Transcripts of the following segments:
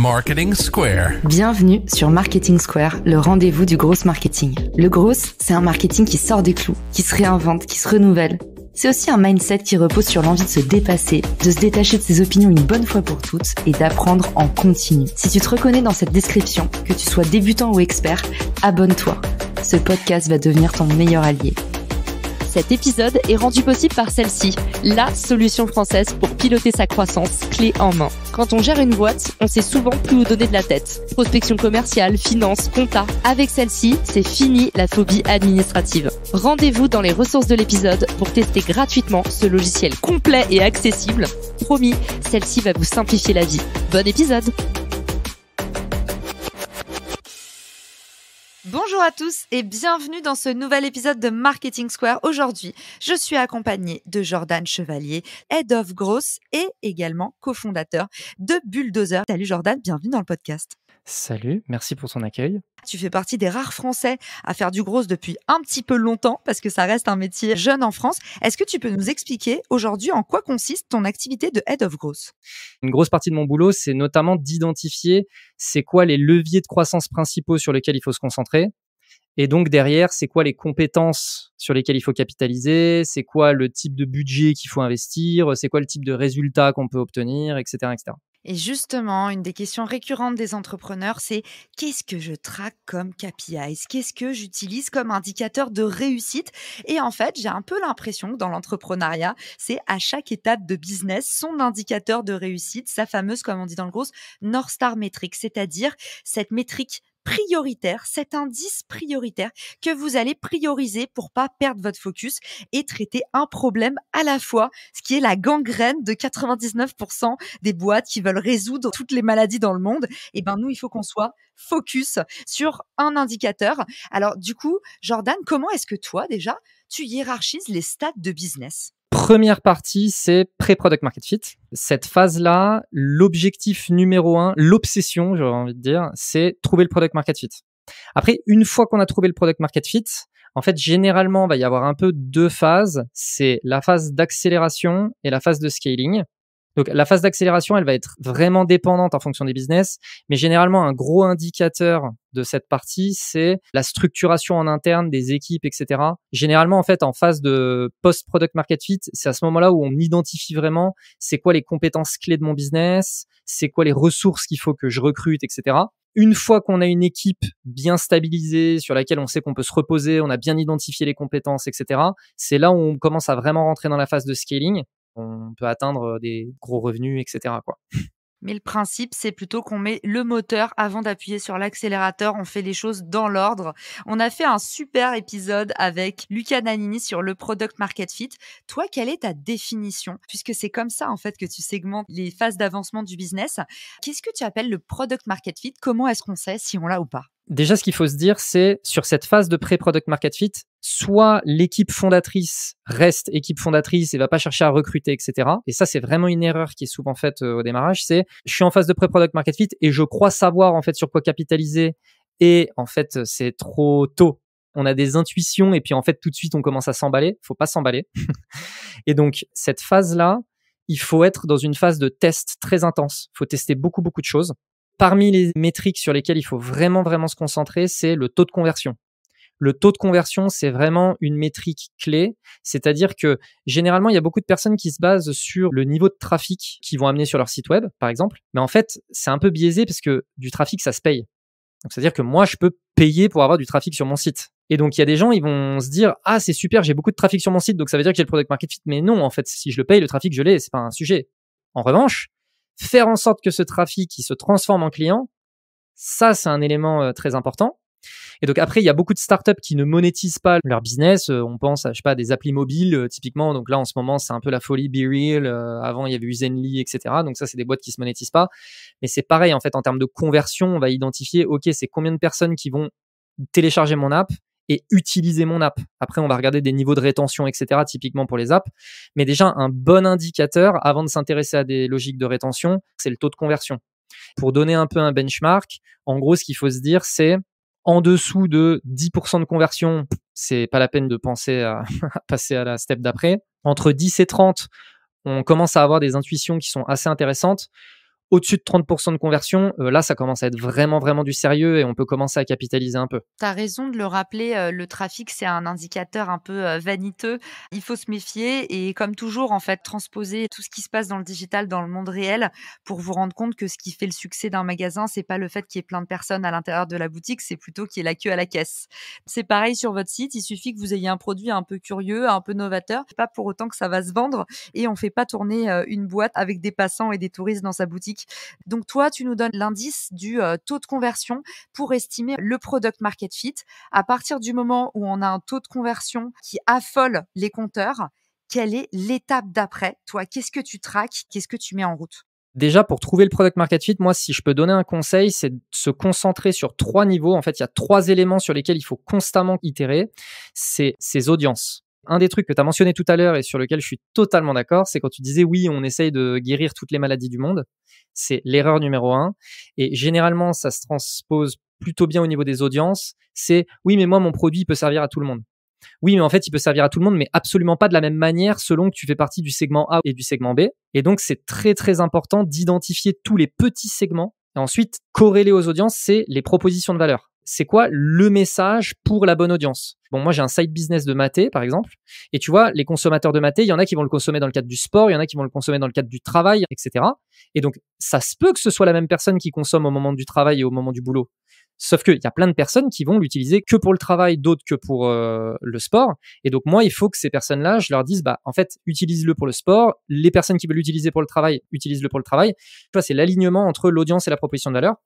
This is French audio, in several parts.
Marketing Square. Bienvenue sur Marketing Square, le rendez-vous du gros marketing. Le gros, c'est un marketing qui sort des clous, qui se réinvente, qui se renouvelle. C'est aussi un mindset qui repose sur l'envie de se dépasser, de se détacher de ses opinions une bonne fois pour toutes et d'apprendre en continu. Si tu te reconnais dans cette description, que tu sois débutant ou expert, abonne-toi. Ce podcast va devenir ton meilleur allié. Cet épisode est rendu possible par celle-ci, la solution française pour piloter sa croissance clé en main. Quand on gère une boîte, on sait souvent plus où donner de la tête. Prospection commerciale, finance, compta. Avec celle-ci, c'est fini la phobie administrative. Rendez-vous dans les ressources de l'épisode pour tester gratuitement ce logiciel complet et accessible. Promis, celle-ci va vous simplifier la vie. Bon épisode! Bonjour à tous et bienvenue dans ce nouvel épisode de Marketing Square. Aujourd'hui, je suis accompagnée de Jordan Chevalier, Head of Gross et également cofondateur de Bulldozer. Salut Jordan, bienvenue dans le podcast. Salut, merci pour ton accueil. Tu fais partie des rares Français à faire du gros depuis un petit peu longtemps parce que ça reste un métier jeune en France. Est-ce que tu peux nous expliquer aujourd'hui en quoi consiste ton activité de Head of Gross Une grosse partie de mon boulot, c'est notamment d'identifier c'est quoi les leviers de croissance principaux sur lesquels il faut se concentrer et donc derrière, c'est quoi les compétences sur lesquelles il faut capitaliser C'est quoi le type de budget qu'il faut investir C'est quoi le type de résultat qu'on peut obtenir, etc., etc. Et justement, une des questions récurrentes des entrepreneurs, c'est qu'est-ce que je traque comme KPIs Qu'est-ce que j'utilise comme indicateur de réussite Et en fait, j'ai un peu l'impression que dans l'entrepreneuriat, c'est à chaque étape de business son indicateur de réussite, sa fameuse, comme on dit dans le gros, North Star métrique, c'est-à-dire cette métrique prioritaire, cet indice prioritaire que vous allez prioriser pour pas perdre votre focus et traiter un problème à la fois, ce qui est la gangrène de 99% des boîtes qui veulent résoudre toutes les maladies dans le monde. Et eh ben nous, il faut qu'on soit focus sur un indicateur. Alors du coup, Jordan, comment est-ce que toi déjà, tu hiérarchises les stades de business première partie, c'est pré-product market fit. Cette phase-là, l'objectif numéro un, l'obsession, j'aurais envie de dire, c'est trouver le product market fit. Après, une fois qu'on a trouvé le product market fit, en fait, généralement, il va y avoir un peu deux phases. C'est la phase d'accélération et la phase de scaling. Donc la phase d'accélération, elle va être vraiment dépendante en fonction des business, mais généralement un gros indicateur de cette partie, c'est la structuration en interne des équipes, etc. Généralement, en fait, en phase de post-product market fit, c'est à ce moment-là où on identifie vraiment c'est quoi les compétences clés de mon business, c'est quoi les ressources qu'il faut que je recrute, etc une fois qu'on a une équipe bien stabilisée, sur laquelle on sait qu'on peut se reposer, on a bien identifié les compétences, etc., c'est là où on commence à vraiment rentrer dans la phase de scaling on peut atteindre des gros revenus, etc. Mais le principe, c'est plutôt qu'on met le moteur avant d'appuyer sur l'accélérateur. On fait les choses dans l'ordre. On a fait un super épisode avec Luca Nanini sur le product market fit. Toi, quelle est ta définition? Puisque c'est comme ça, en fait, que tu segmentes les phases d'avancement du business. Qu'est-ce que tu appelles le product market fit? Comment est-ce qu'on sait si on l'a ou pas? déjà, ce qu'il faut se dire, c'est sur cette phase de pré-product market fit, soit l'équipe fondatrice reste équipe fondatrice et va pas chercher à recruter, etc. Et ça, c'est vraiment une erreur qui est souvent faite euh, au démarrage. C'est, je suis en phase de pré-product market fit et je crois savoir en fait sur quoi capitaliser. Et en fait, c'est trop tôt. On a des intuitions et puis en fait, tout de suite, on commence à s'emballer. Faut pas s'emballer. et donc, cette phase-là, il faut être dans une phase de test très intense. faut tester beaucoup, beaucoup de choses. Parmi les métriques sur lesquelles il faut vraiment, vraiment se concentrer, c'est le taux de conversion. Le taux de conversion, c'est vraiment une métrique clé. C'est-à-dire que généralement, il y a beaucoup de personnes qui se basent sur le niveau de trafic qu'ils vont amener sur leur site web, par exemple. Mais en fait, c'est un peu biaisé parce que du trafic, ça se paye. C'est-à-dire que moi, je peux payer pour avoir du trafic sur mon site. Et donc, il y a des gens, ils vont se dire, ah, c'est super, j'ai beaucoup de trafic sur mon site, donc ça veut dire que j'ai le product market fit. Mais non, en fait, si je le paye, le trafic, je l'ai, c'est pas un sujet. En revanche, faire en sorte que ce trafic qui se transforme en client, ça c'est un élément euh, très important. Et donc après, il y a beaucoup de startups qui ne monétisent pas leur business. Euh, on pense à, je sais pas, des applis mobiles euh, typiquement. Donc là, en ce moment, c'est un peu la folie BeReal. avant, il y avait Usenly, etc. Donc ça, c'est des boîtes qui se monétisent pas. Mais c'est pareil en fait en termes de conversion. On va identifier, ok, c'est combien de personnes qui vont télécharger mon app et utiliser mon app. Après, on va regarder des niveaux de rétention, etc., typiquement pour les apps. Mais déjà, un bon indicateur avant de s'intéresser à des logiques de rétention, c'est le taux de conversion. Pour donner un peu un benchmark, en gros, ce qu'il faut se dire, c'est en dessous de 10% de conversion, c'est pas la peine de penser à, à passer à la step d'après. Entre 10 et 30, on commence à avoir des intuitions qui sont assez intéressantes au-dessus de 30% de conversion, euh, là, ça commence à être vraiment, vraiment du sérieux et on peut commencer à capitaliser un peu. Tu as raison de le rappeler, euh, le trafic, c'est un indicateur un peu euh, vaniteux. Il faut se méfier et, comme toujours, en fait, transposer tout ce qui se passe dans le digital, dans le monde réel, pour vous rendre compte que ce qui fait le succès d'un magasin, c'est pas le fait qu'il y ait plein de personnes à l'intérieur de la boutique, c'est plutôt qu'il y ait la queue à la caisse. C'est pareil sur votre site, il suffit que vous ayez un produit un peu curieux, un peu novateur, pas pour autant que ça va se vendre et on fait pas tourner une boîte avec des passants et des touristes dans sa boutique donc toi, tu nous donnes l'indice du euh, taux de conversion pour estimer le product market fit. À partir du moment où on a un taux de conversion qui affole les compteurs, quelle est l'étape d'après Toi, qu'est-ce que tu traques Qu'est-ce que tu mets en route Déjà, pour trouver le product market fit, moi, si je peux donner un conseil, c'est de se concentrer sur trois niveaux. En fait, il y a trois éléments sur lesquels il faut constamment itérer. C'est ses audiences. Un des trucs que tu as mentionné tout à l'heure et sur lequel je suis totalement d'accord, c'est quand tu disais oui, on essaye de guérir toutes les maladies du monde. C'est l'erreur numéro un. Et généralement, ça se transpose plutôt bien au niveau des audiences. C'est oui, mais moi, mon produit peut servir à tout le monde. Oui, mais en fait, il peut servir à tout le monde, mais absolument pas de la même manière selon que tu fais partie du segment A et du segment B. Et donc, c'est très, très important d'identifier tous les petits segments. Et ensuite, corréler aux audiences, c'est les propositions de valeur c'est quoi le message pour la bonne audience Bon, moi j'ai un side business de maté, par exemple, et tu vois, les consommateurs de maté, il y en a qui vont le consommer dans le cadre du sport, il y en a qui vont le consommer dans le cadre du travail, etc. Et donc, ça se peut que ce soit la même personne qui consomme au moment du travail et au moment du boulot. Sauf qu'il y a plein de personnes qui vont l'utiliser que pour le travail, d'autres que pour euh, le sport. Et donc moi, il faut que ces personnes-là, je leur dise, bah en fait, utilise-le pour le sport. Les personnes qui veulent l'utiliser pour le travail, utilise-le pour le travail. Tu vois, c'est l'alignement entre l'audience et la proposition de valeur.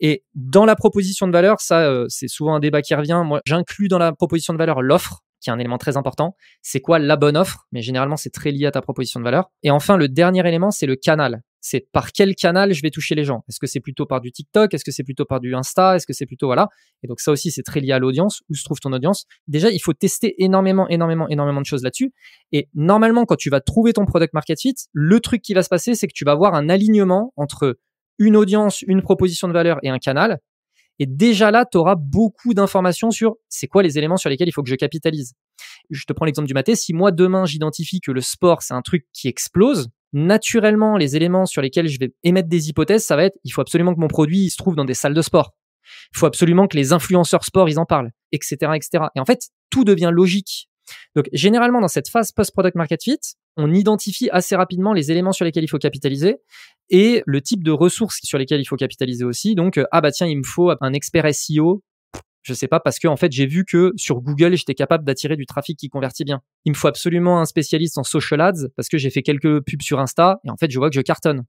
Et dans la proposition de valeur, ça, euh, c'est souvent un débat qui revient. Moi, j'inclus dans la proposition de valeur l'offre, qui est un élément très important. C'est quoi la bonne offre Mais généralement, c'est très lié à ta proposition de valeur. Et enfin, le dernier élément, c'est le canal. C'est par quel canal je vais toucher les gens Est-ce que c'est plutôt par du TikTok Est-ce que c'est plutôt par du Insta Est-ce que c'est plutôt voilà Et donc ça aussi, c'est très lié à l'audience. Où se trouve ton audience Déjà, il faut tester énormément, énormément, énormément de choses là-dessus. Et normalement, quand tu vas trouver ton product market fit, le truc qui va se passer, c'est que tu vas avoir un alignement entre une audience, une proposition de valeur et un canal. Et déjà là, tu auras beaucoup d'informations sur c'est quoi les éléments sur lesquels il faut que je capitalise. Je te prends l'exemple du maté. Si moi, demain, j'identifie que le sport, c'est un truc qui explose, naturellement, les éléments sur lesquels je vais émettre des hypothèses, ça va être il faut absolument que mon produit il se trouve dans des salles de sport. Il faut absolument que les influenceurs sport, ils en parlent, etc., etc. Et en fait, tout devient logique donc généralement dans cette phase post-product market fit, on identifie assez rapidement les éléments sur lesquels il faut capitaliser et le type de ressources sur lesquelles il faut capitaliser aussi. Donc euh, ah bah tiens, il me faut un expert SEO je sais pas parce que en fait j'ai vu que sur Google j'étais capable d'attirer du trafic qui convertit bien. Il me faut absolument un spécialiste en social ads parce que j'ai fait quelques pubs sur Insta et en fait je vois que je cartonne.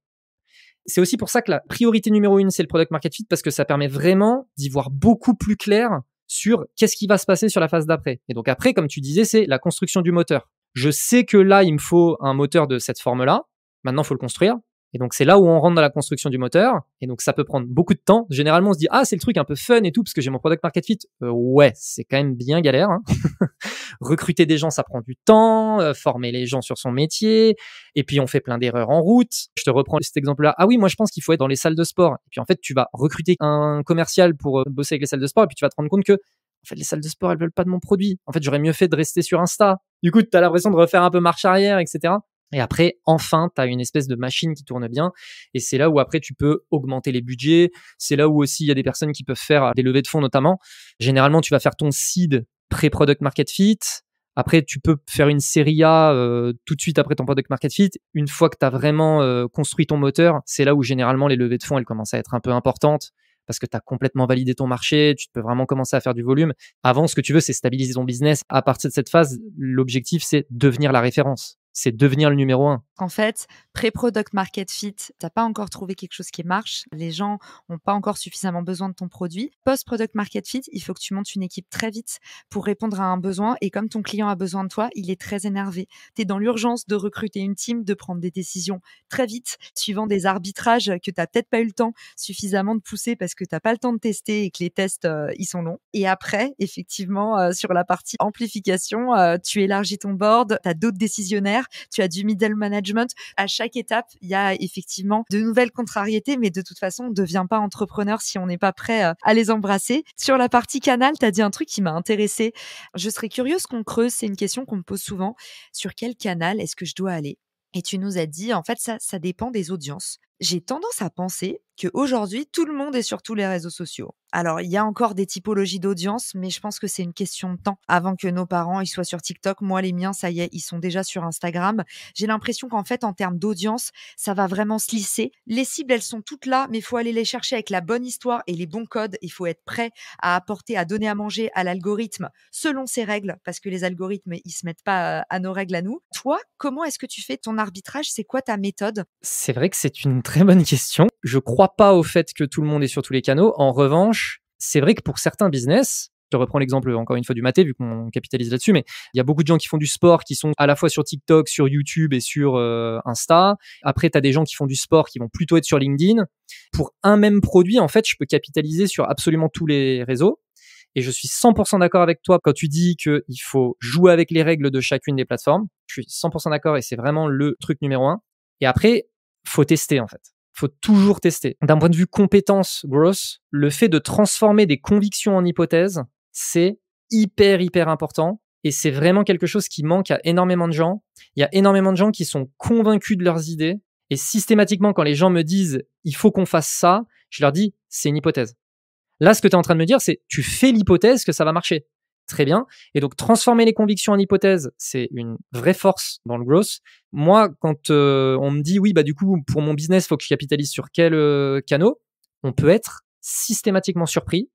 C'est aussi pour ça que la priorité numéro une c'est le product market fit parce que ça permet vraiment d'y voir beaucoup plus clair sur qu'est-ce qui va se passer sur la phase d'après. Et donc après, comme tu disais, c'est la construction du moteur. Je sais que là, il me faut un moteur de cette forme-là. Maintenant, il faut le construire. Et donc c'est là où on rentre dans la construction du moteur. Et donc ça peut prendre beaucoup de temps. Généralement on se dit ah c'est le truc un peu fun et tout parce que j'ai mon product market fit. Euh, ouais c'est quand même bien galère. Hein. Recruter des gens ça prend du temps, euh, former les gens sur son métier. Et puis on fait plein d'erreurs en route. Je te reprends cet exemple-là. Ah oui moi je pense qu'il faut être dans les salles de sport. Et puis en fait tu vas recruter un commercial pour euh, bosser avec les salles de sport et puis tu vas te rendre compte que en fait les salles de sport elles veulent pas de mon produit. En fait j'aurais mieux fait de rester sur Insta. Du coup tu as l'impression de refaire un peu marche arrière etc. Et après, enfin, tu as une espèce de machine qui tourne bien. Et c'est là où après, tu peux augmenter les budgets. C'est là où aussi, il y a des personnes qui peuvent faire euh, des levées de fonds notamment. Généralement, tu vas faire ton seed pré-product market fit. Après, tu peux faire une série A euh, tout de suite après ton product market fit. Une fois que tu as vraiment euh, construit ton moteur, c'est là où généralement les levées de fonds, elles commencent à être un peu importantes parce que tu as complètement validé ton marché, tu peux vraiment commencer à faire du volume. Avant, ce que tu veux, c'est stabiliser ton business. À partir de cette phase, l'objectif, c'est devenir la référence c'est devenir le numéro un. En fait, pré-product market fit, t'as pas encore trouvé quelque chose qui marche. Les gens n'ont pas encore suffisamment besoin de ton produit. Post-product market fit, il faut que tu montes une équipe très vite pour répondre à un besoin. Et comme ton client a besoin de toi, il est très énervé. Tu es dans l'urgence de recruter une team, de prendre des décisions très vite, suivant des arbitrages que tu t'as peut-être pas eu le temps suffisamment de pousser parce que t'as pas le temps de tester et que les tests, euh, ils sont longs. Et après, effectivement, euh, sur la partie amplification, euh, tu élargis ton board, tu as d'autres décisionnaires tu as du middle management. À chaque étape, il y a effectivement de nouvelles contrariétés, mais de toute façon, on ne devient pas entrepreneur si on n'est pas prêt euh, à les embrasser. Sur la partie canal, tu as dit un truc qui m'a intéressé. Je serais curieuse qu'on creuse, c'est une question qu'on me pose souvent. Sur quel canal est-ce que je dois aller et tu nous as dit, en fait, ça, ça dépend des audiences j'ai tendance à penser qu'aujourd'hui, tout le monde est sur tous les réseaux sociaux. Alors, il y a encore des typologies d'audience, mais je pense que c'est une question de temps avant que nos parents ils soient sur TikTok. Moi, les miens, ça y est, ils sont déjà sur Instagram. J'ai l'impression qu'en fait, en termes d'audience, ça va vraiment se lisser. Les cibles, elles sont toutes là, mais il faut aller les chercher avec la bonne histoire et les bons codes. Il faut être prêt à apporter, à donner à manger à l'algorithme selon ses règles, parce que les algorithmes, ils se mettent pas euh, à nos règles à nous. Toi, comment est-ce que tu fais ton arbitrage C'est quoi ta méthode C'est vrai que c'est une très bonne question. Je crois pas au fait que tout le monde est sur tous les canaux. En revanche, c'est vrai que pour certains business, je reprends l'exemple encore une fois du maté, vu qu'on capitalise là-dessus, mais il y a beaucoup de gens qui font du sport, qui sont à la fois sur TikTok, sur YouTube et sur euh, Insta. Après, tu as des gens qui font du sport, qui vont plutôt être sur LinkedIn. Pour un même produit, en fait, je peux capitaliser sur absolument tous les réseaux. Et je suis 100% d'accord avec toi quand tu dis qu'il faut jouer avec les règles de chacune des plateformes. Je suis 100% d'accord et c'est vraiment le truc numéro un. Et après, faut tester en fait. Faut toujours tester. D'un point de vue compétence grosse, le fait de transformer des convictions en hypothèses, c'est hyper hyper important et c'est vraiment quelque chose qui manque à énormément de gens. Il y a énormément de gens qui sont convaincus de leurs idées et systématiquement quand les gens me disent il faut qu'on fasse ça, je leur dis c'est une hypothèse. Là ce que tu es en train de me dire c'est tu fais l'hypothèse que ça va marcher très bien. Et donc transformer les convictions en hypothèses, c'est une vraie force dans le growth. Moi, quand euh, on me dit oui, bah du coup pour mon business, faut que je capitalise sur quel euh, canal, canot, on peut être systématiquement surpris.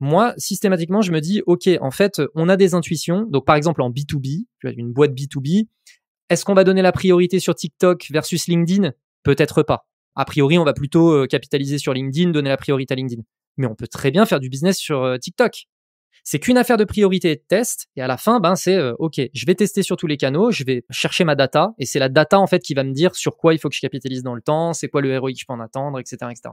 Moi, systématiquement, je me dis ok, en fait, on a des intuitions. Donc par exemple en B2B, tu as une boîte B2B, est-ce qu'on va donner la priorité sur TikTok versus LinkedIn Peut-être pas. A priori, on va plutôt euh, capitaliser sur LinkedIn, donner la priorité à LinkedIn. Mais on peut très bien faire du business sur TikTok c'est qu'une affaire de priorité et de test. Et à la fin, ben, c'est euh, OK, je vais tester sur tous les canaux, je vais chercher ma data. Et c'est la data, en fait, qui va me dire sur quoi il faut que je capitalise dans le temps, c'est quoi le ROI que je peux en attendre, etc. etc.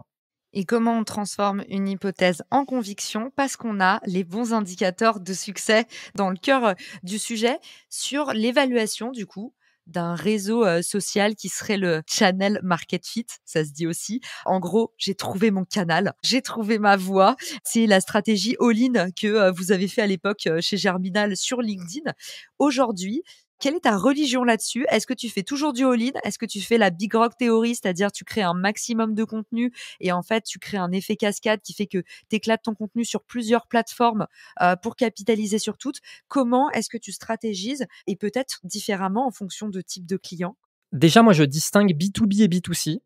Et comment on transforme une hypothèse en conviction parce qu'on a les bons indicateurs de succès dans le cœur euh, du sujet sur l'évaluation du coup d'un réseau social qui serait le Channel Market Fit, ça se dit aussi. En gros, j'ai trouvé mon canal, j'ai trouvé ma voie. C'est la stratégie all-in que vous avez fait à l'époque chez Germinal sur LinkedIn. Aujourd'hui, quelle est ta religion là-dessus Est-ce que tu fais toujours du all-in Est-ce que tu fais la big rock théorie, c'est-à-dire tu crées un maximum de contenu et en fait tu crées un effet cascade qui fait que tu éclates ton contenu sur plusieurs plateformes euh, pour capitaliser sur toutes Comment est-ce que tu stratégises et peut-être différemment en fonction de type de client Déjà, moi je distingue B2B et B2C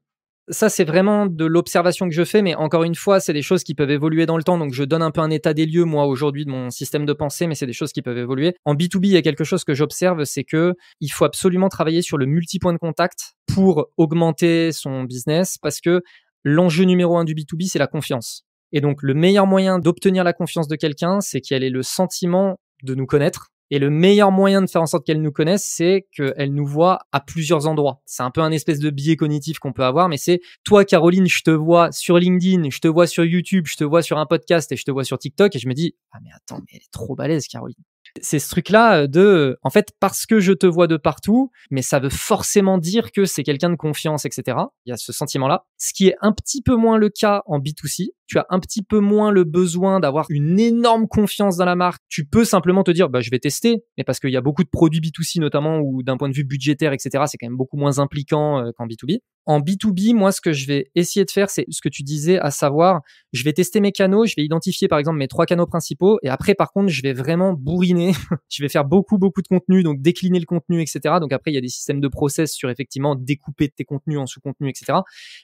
ça, c'est vraiment de l'observation que je fais, mais encore une fois, c'est des choses qui peuvent évoluer dans le temps. Donc, je donne un peu un état des lieux, moi, aujourd'hui, de mon système de pensée, mais c'est des choses qui peuvent évoluer. En B2B, il y a quelque chose que j'observe, c'est que il faut absolument travailler sur le multipoint de contact pour augmenter son business parce que l'enjeu numéro un du B2B, c'est la confiance. Et donc, le meilleur moyen d'obtenir la confiance de quelqu'un, c'est qu'elle ait le sentiment de nous connaître et le meilleur moyen de faire en sorte qu'elle nous connaisse, c'est qu'elle nous voit à plusieurs endroits. C'est un peu un espèce de biais cognitif qu'on peut avoir, mais c'est toi, Caroline, je te vois sur LinkedIn, je te vois sur YouTube, je te vois sur un podcast et je te vois sur TikTok et je me dis, ah mais attends, mais elle est trop balèze, Caroline. C'est ce truc-là euh, de, euh, en fait, parce que je te vois de partout, mais ça veut forcément dire que c'est quelqu'un de confiance, etc. Il y a ce sentiment-là. Ce qui est un petit peu moins le cas en B2C. Tu as un petit peu moins le besoin d'avoir une énorme confiance dans la marque. Tu peux simplement te dire, bah, je vais tester, mais parce qu'il y a beaucoup de produits B2C notamment, ou d'un point de vue budgétaire, etc., c'est quand même beaucoup moins impliquant euh, qu'en B2B. En B2B, moi, ce que je vais essayer de faire, c'est ce que tu disais, à savoir, je vais tester mes canaux, je vais identifier par exemple mes trois canaux principaux, et après, par contre, je vais vraiment bourriner, je vais faire beaucoup, beaucoup de contenu, donc décliner le contenu, etc. Donc après, il y a des systèmes de process sur effectivement découper tes contenus en sous-contenus, etc.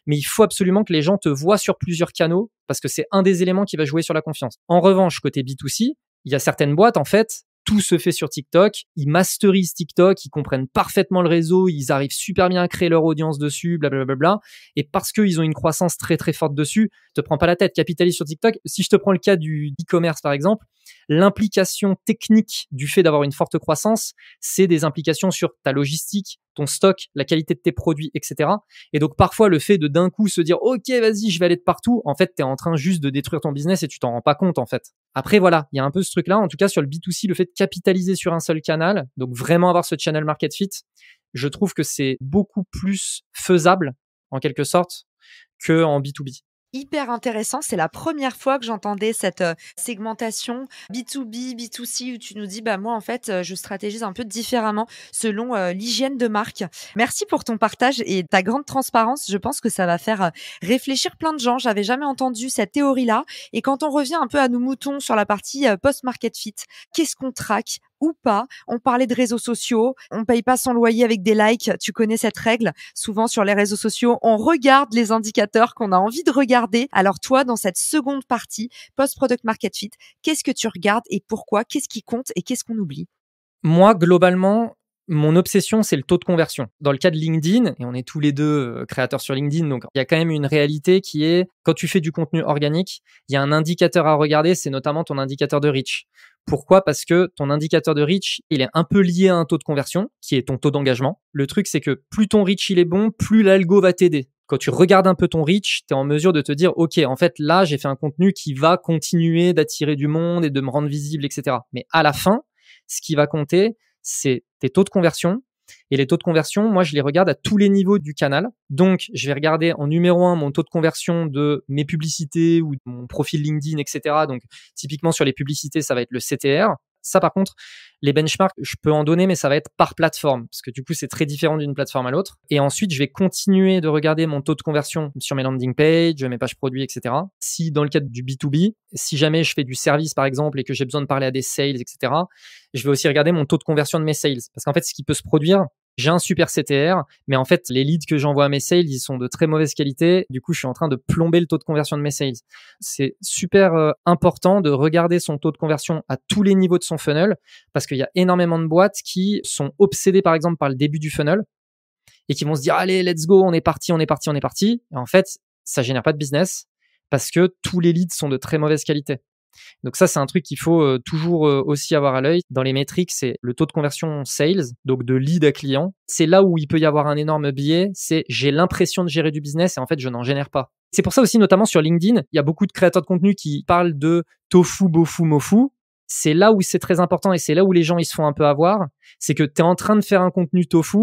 Mais il faut absolument que les gens te voient sur plusieurs canaux, parce que c'est un des éléments qui va jouer sur la confiance. En revanche, côté B2C, il y a certaines boîtes, en fait, tout se fait sur TikTok. Ils masterisent TikTok, ils comprennent parfaitement le réseau, ils arrivent super bien à créer leur audience dessus, blablabla. Et parce qu'ils ont une croissance très très forte dessus, te prends pas la tête, capitalise sur TikTok. Si je te prends le cas du e-commerce par exemple, L'implication technique du fait d'avoir une forte croissance, c'est des implications sur ta logistique, ton stock, la qualité de tes produits, etc. Et donc parfois le fait de d'un coup se dire ok vas-y je vais aller de partout, en fait tu es en train juste de détruire ton business et tu t'en rends pas compte en fait. Après voilà, il y a un peu ce truc là, en tout cas sur le B2C, le fait de capitaliser sur un seul canal, donc vraiment avoir ce channel market fit, je trouve que c'est beaucoup plus faisable en quelque sorte que en B2B hyper intéressant. C'est la première fois que j'entendais cette euh, segmentation B2B, B2C, où tu nous dis, bah, moi, en fait, euh, je stratégise un peu différemment selon euh, l'hygiène de marque. Merci pour ton partage et ta grande transparence. Je pense que ça va faire réfléchir plein de gens. J'avais jamais entendu cette théorie-là. Et quand on revient un peu à nos moutons sur la partie post-market fit, qu'est-ce qu'on traque ou pas. On parlait de réseaux sociaux. On paye pas son loyer avec des likes. Tu connais cette règle. Souvent sur les réseaux sociaux, on regarde les indicateurs qu'on a envie de regarder. Alors toi, dans cette seconde partie, post-product market fit, qu'est-ce que tu regardes et pourquoi? Qu'est-ce qui compte et qu'est-ce qu'on oublie? Moi, globalement, mon obsession, c'est le taux de conversion. Dans le cas de LinkedIn, et on est tous les deux euh, créateurs sur LinkedIn, donc il y a quand même une réalité qui est, quand tu fais du contenu organique, il y a un indicateur à regarder, c'est notamment ton indicateur de reach. Pourquoi Parce que ton indicateur de reach, il est un peu lié à un taux de conversion, qui est ton taux d'engagement. Le truc, c'est que plus ton reach il est bon, plus l'algo va t'aider quand tu regardes un peu ton reach, tu es en mesure de te dire, OK, en fait, là, j'ai fait un contenu qui va continuer d'attirer du monde et de me rendre visible, etc. Mais à la fin, ce qui va compter, c'est tes taux de conversion. Et les taux de conversion, moi, je les regarde à tous les niveaux du canal. Donc, je vais regarder en numéro un mon taux de conversion de mes publicités ou de mon profil LinkedIn, etc. Donc, typiquement sur les publicités, ça va être le CTR. Ça, par contre, les benchmarks, je peux en donner, mais ça va être par plateforme, parce que du coup, c'est très différent d'une plateforme à l'autre. Et ensuite, je vais continuer de regarder mon taux de conversion sur mes landing pages, mes pages produits, etc. Si dans le cadre du B2B, si jamais je fais du service, par exemple, et que j'ai besoin de parler à des sales, etc., je vais aussi regarder mon taux de conversion de mes sales. Parce qu'en fait, ce qui peut se produire, j'ai un super CTR, mais en fait, les leads que j'envoie à mes sales, ils sont de très mauvaise qualité. Du coup, je suis en train de plomber le taux de conversion de mes sales. C'est super euh, important de regarder son taux de conversion à tous les niveaux de son funnel, parce qu'il y a énormément de boîtes qui sont obsédées, par exemple, par le début du funnel et qui vont se dire, allez, let's go, on est parti, on est parti, on est parti. en fait, ça génère pas de business parce que tous les leads sont de très mauvaise qualité. Donc ça, c'est un truc qu'il faut euh, toujours euh, aussi avoir à l'œil. Dans les métriques, c'est le taux de conversion sales, donc de lead à client. C'est là où il peut y avoir un énorme biais, c'est j'ai l'impression de gérer du business et en fait, je n'en génère pas. C'est pour ça aussi, notamment sur LinkedIn, il y a beaucoup de créateurs de contenu qui parlent de tofu, bofu, mofu. C'est là où c'est très important et c'est là où les gens ils se font un peu avoir. C'est que tu es en train de faire un contenu tofu,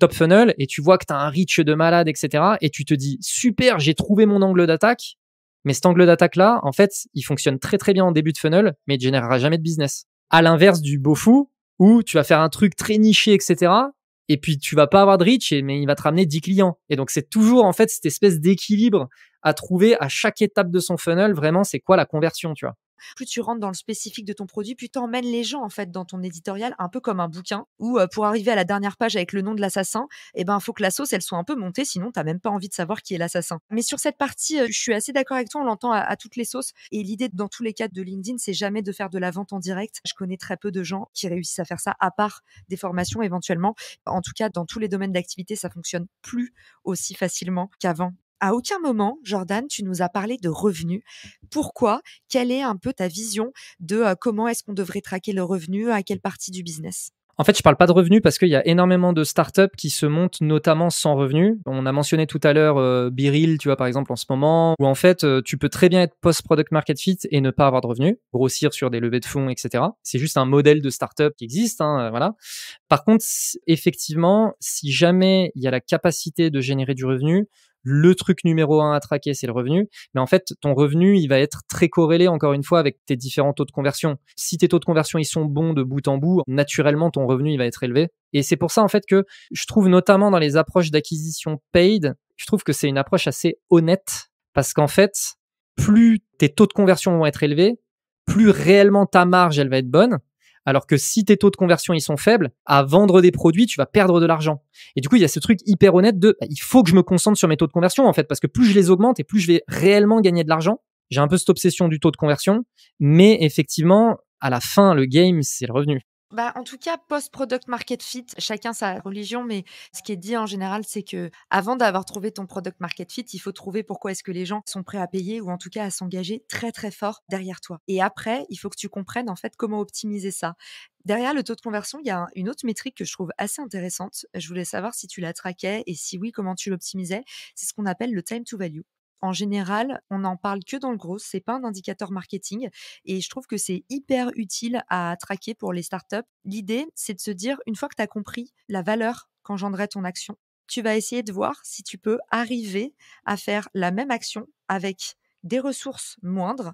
top funnel, et tu vois que tu as un reach de malade, etc. Et tu te dis, super, j'ai trouvé mon angle d'attaque, mais cet angle d'attaque-là, en fait, il fonctionne très très bien en début de funnel, mais il ne générera jamais de business. À l'inverse du beau fou, où tu vas faire un truc très niché, etc. Et puis tu vas pas avoir de reach, mais il va te ramener 10 clients. Et donc c'est toujours en fait cette espèce d'équilibre à trouver à chaque étape de son funnel. Vraiment, c'est quoi la conversion, tu vois plus tu rentres dans le spécifique de ton produit, plus tu emmènes les gens en fait dans ton éditorial, un peu comme un bouquin, où pour arriver à la dernière page avec le nom de l'assassin, eh ben faut que la sauce elle soit un peu montée, sinon t'as même pas envie de savoir qui est l'assassin. Mais sur cette partie, je suis assez d'accord avec toi, on l'entend à, toutes les sauces. Et l'idée dans tous les cas de LinkedIn, c'est jamais de faire de la vente en direct. Je connais très peu de gens qui réussissent à faire ça, à part des formations éventuellement. En tout cas, dans tous les domaines d'activité, ça fonctionne plus aussi facilement qu'avant à aucun moment, Jordan, tu nous as parlé de revenus. Pourquoi Quelle est un peu ta vision de euh, comment est-ce qu'on devrait traquer le revenu À quelle partie du business en fait, je ne parle pas de revenus parce qu'il y a énormément de startups qui se montent notamment sans revenus. On a mentionné tout à l'heure euh, Biril, tu vois, par exemple, en ce moment, où en fait, euh, tu peux très bien être post-product market fit et ne pas avoir de revenus, grossir sur des levées de fonds, etc. C'est juste un modèle de startup qui existe, hein, voilà. Par contre, effectivement, si jamais il y a la capacité de générer du revenu, le truc numéro un à traquer, c'est le revenu. Mais en fait, ton revenu, il va être très corrélé, encore une fois, avec tes différents taux de conversion. Si tes taux de conversion, ils sont bons de bout en bout, naturellement, ton revenu, il va être élevé. Et c'est pour ça, en fait, que je trouve notamment dans les approches d'acquisition paid, je trouve que c'est une approche assez honnête. Parce qu'en fait, plus tes taux de conversion vont être élevés, plus réellement ta marge, elle va être bonne. Alors que si tes taux de conversion ils sont faibles, à vendre des produits, tu vas perdre de l'argent. Et du coup, il y a ce truc hyper honnête de bah, il faut que je me concentre sur mes taux de conversion en fait parce que plus je les augmente et plus je vais réellement gagner de l'argent. J'ai un peu cette obsession du taux de conversion, mais effectivement, à la fin, le game, c'est le revenu. Bah, en tout cas, post-product market fit, chacun sa religion, mais ce qui est dit en général, c'est que avant d'avoir trouvé ton product market fit, il faut trouver pourquoi est-ce que les gens sont prêts à payer ou en tout cas à s'engager très très fort derrière toi. Et après, il faut que tu comprennes en fait comment optimiser ça. Derrière le taux de conversion, il y a une autre métrique que je trouve assez intéressante. Je voulais savoir si tu la traquais et si oui, comment tu l'optimisais. C'est ce qu'on appelle le time to value en général, on n'en parle que dans le gros, c'est pas un indicateur marketing et je trouve que c'est hyper utile à traquer pour les startups. L'idée, c'est de se dire une fois que tu as compris la valeur qu'engendrait ton action, tu vas essayer de voir si tu peux arriver à faire la même action avec des ressources moindres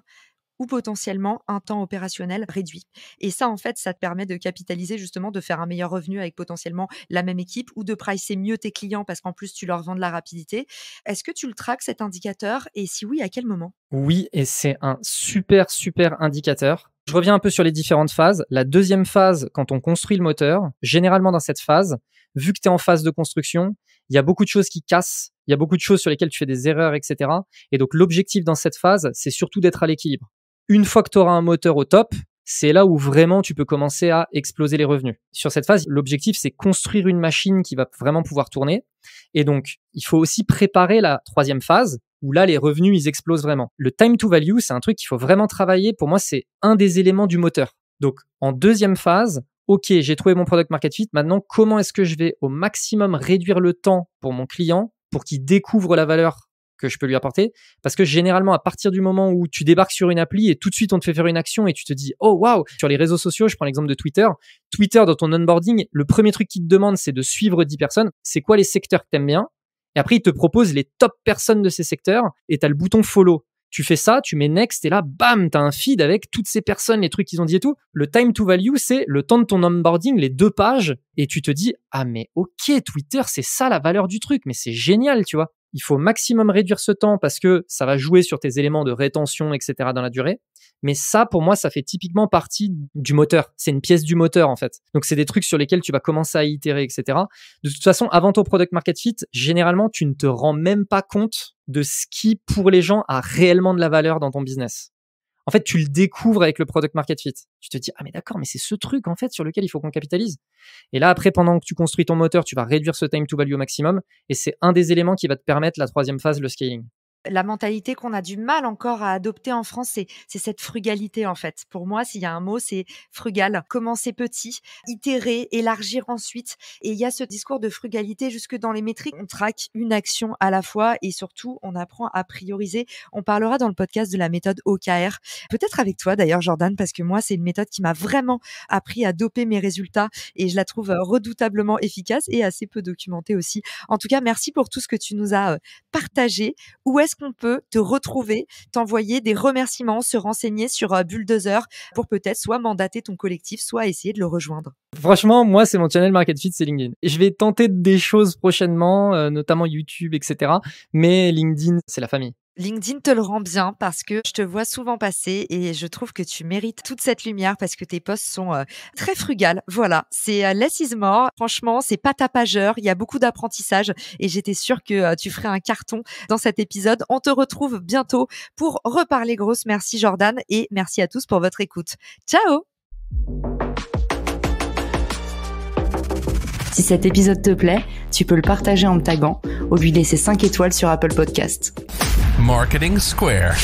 ou potentiellement un temps opérationnel réduit. Et ça, en fait, ça te permet de capitaliser justement, de faire un meilleur revenu avec potentiellement la même équipe ou de pricer mieux tes clients parce qu'en plus, tu leur vends de la rapidité. Est-ce que tu le traques cet indicateur et si oui, à quel moment Oui, et c'est un super, super indicateur. Je reviens un peu sur les différentes phases. La deuxième phase, quand on construit le moteur, généralement dans cette phase, vu que tu es en phase de construction, il y a beaucoup de choses qui cassent, il y a beaucoup de choses sur lesquelles tu fais des erreurs, etc. Et donc l'objectif dans cette phase, c'est surtout d'être à l'équilibre. Une fois que tu auras un moteur au top, c'est là où vraiment tu peux commencer à exploser les revenus. Sur cette phase, l'objectif, c'est construire une machine qui va vraiment pouvoir tourner. Et donc, il faut aussi préparer la troisième phase, où là, les revenus, ils explosent vraiment. Le time to value, c'est un truc qu'il faut vraiment travailler. Pour moi, c'est un des éléments du moteur. Donc, en deuxième phase, OK, j'ai trouvé mon product market fit. Maintenant, comment est-ce que je vais au maximum réduire le temps pour mon client pour qu'il découvre la valeur que je peux lui apporter. Parce que généralement, à partir du moment où tu débarques sur une appli et tout de suite on te fait faire une action et tu te dis, oh waouh, sur les réseaux sociaux, je prends l'exemple de Twitter. Twitter, dans ton onboarding, le premier truc qu'il te demande, c'est de suivre 10 personnes. C'est quoi les secteurs que t'aimes bien? Et après, il te propose les top personnes de ces secteurs et t'as le bouton follow. Tu fais ça, tu mets next et là, bam, t'as un feed avec toutes ces personnes, les trucs qu'ils ont dit et tout. Le time to value, c'est le temps de ton onboarding, les deux pages, et tu te dis, ah mais ok, Twitter, c'est ça la valeur du truc, mais c'est génial, tu vois. Il faut maximum réduire ce temps parce que ça va jouer sur tes éléments de rétention, etc. dans la durée. Mais ça, pour moi, ça fait typiquement partie du moteur. C'est une pièce du moteur, en fait. Donc, c'est des trucs sur lesquels tu vas commencer à itérer, etc. De toute façon, avant ton product market fit, généralement, tu ne te rends même pas compte de ce qui, pour les gens, a réellement de la valeur dans ton business en fait, tu le découvres avec le product market fit. Tu te dis, ah, mais d'accord, mais c'est ce truc, en fait, sur lequel il faut qu'on capitalise. Et là, après, pendant que tu construis ton moteur, tu vas réduire ce time to value au maximum. Et c'est un des éléments qui va te permettre la troisième phase, le scaling la mentalité qu'on a du mal encore à adopter en français. C'est cette frugalité, en fait. Pour moi, s'il y a un mot, c'est frugal. Commencer petit, itérer, élargir ensuite. Et il y a ce discours de frugalité jusque dans les métriques. On traque une action à la fois et surtout, on apprend à prioriser. On parlera dans le podcast de la méthode OKR. Peut-être avec toi, d'ailleurs, Jordan, parce que moi, c'est une méthode qui m'a vraiment appris à doper mes résultats et je la trouve euh, redoutablement efficace et assez peu documentée aussi. En tout cas, merci pour tout ce que tu nous as euh, partagé. Où est est-ce qu'on peut te retrouver, t'envoyer des remerciements, se renseigner sur euh, Bulldozer pour peut-être soit mandater ton collectif, soit essayer de le rejoindre Franchement, moi, c'est mon channel Market Fit, c'est LinkedIn. Je vais tenter des choses prochainement, euh, notamment YouTube, etc. Mais LinkedIn, c'est la famille. LinkedIn te le rend bien parce que je te vois souvent passer et je trouve que tu mérites toute cette lumière parce que tes posts sont euh, très frugales. Voilà, c'est l'assise euh, less more. Franchement, c'est pas tapageur. Il y a beaucoup d'apprentissage et j'étais sûre que euh, tu ferais un carton dans cet épisode. On te retrouve bientôt pour reparler grosse. Merci Jordan et merci à tous pour votre écoute. Ciao! Si cet épisode te plaît, tu peux le partager en me tagant ou lui laisser 5 étoiles sur Apple Podcast. Marketing Square.